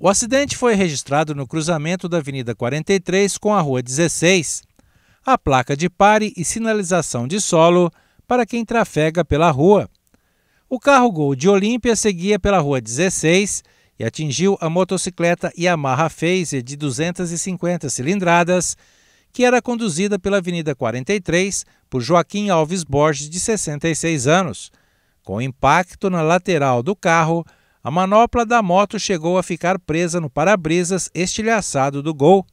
O acidente foi registrado no cruzamento da Avenida 43 com a Rua 16. A placa de pare e sinalização de solo para quem trafega pela rua. O carro Gol de Olímpia seguia pela Rua 16 e atingiu a motocicleta Yamaha Phaser de 250 cilindradas, que era conduzida pela Avenida 43 por Joaquim Alves Borges, de 66 anos. Com impacto na lateral do carro, a manopla da moto chegou a ficar presa no para-brisas estilhaçado do Gol.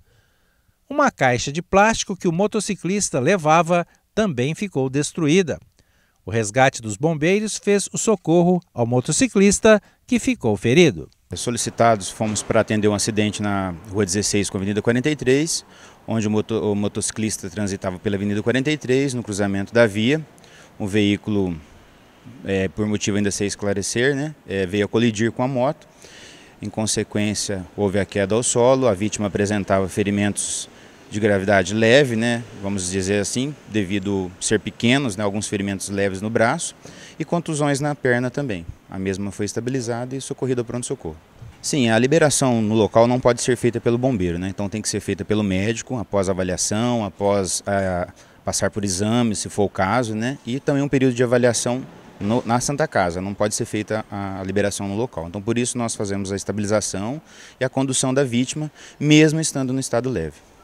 Uma caixa de plástico que o motociclista levava também ficou destruída. O resgate dos bombeiros fez o socorro ao motociclista, que ficou ferido. Solicitados fomos para atender um acidente na Rua 16 com a Avenida 43, onde o, moto, o motociclista transitava pela Avenida 43, no cruzamento da via. Um veículo é, por motivo ainda sem esclarecer, né, é, veio a colidir com a moto. Em consequência, houve a queda ao solo, a vítima apresentava ferimentos de gravidade leve, né, vamos dizer assim, devido ser pequenos, né, alguns ferimentos leves no braço e contusões na perna também. A mesma foi estabilizada e socorrida ao pronto-socorro. Sim, a liberação no local não pode ser feita pelo bombeiro, né? então tem que ser feita pelo médico após avaliação, após a, ah, passar por exames, se for o caso, né? e também um período de avaliação no, na Santa Casa, não pode ser feita a, a liberação no local. Então, por isso, nós fazemos a estabilização e a condução da vítima, mesmo estando no estado leve.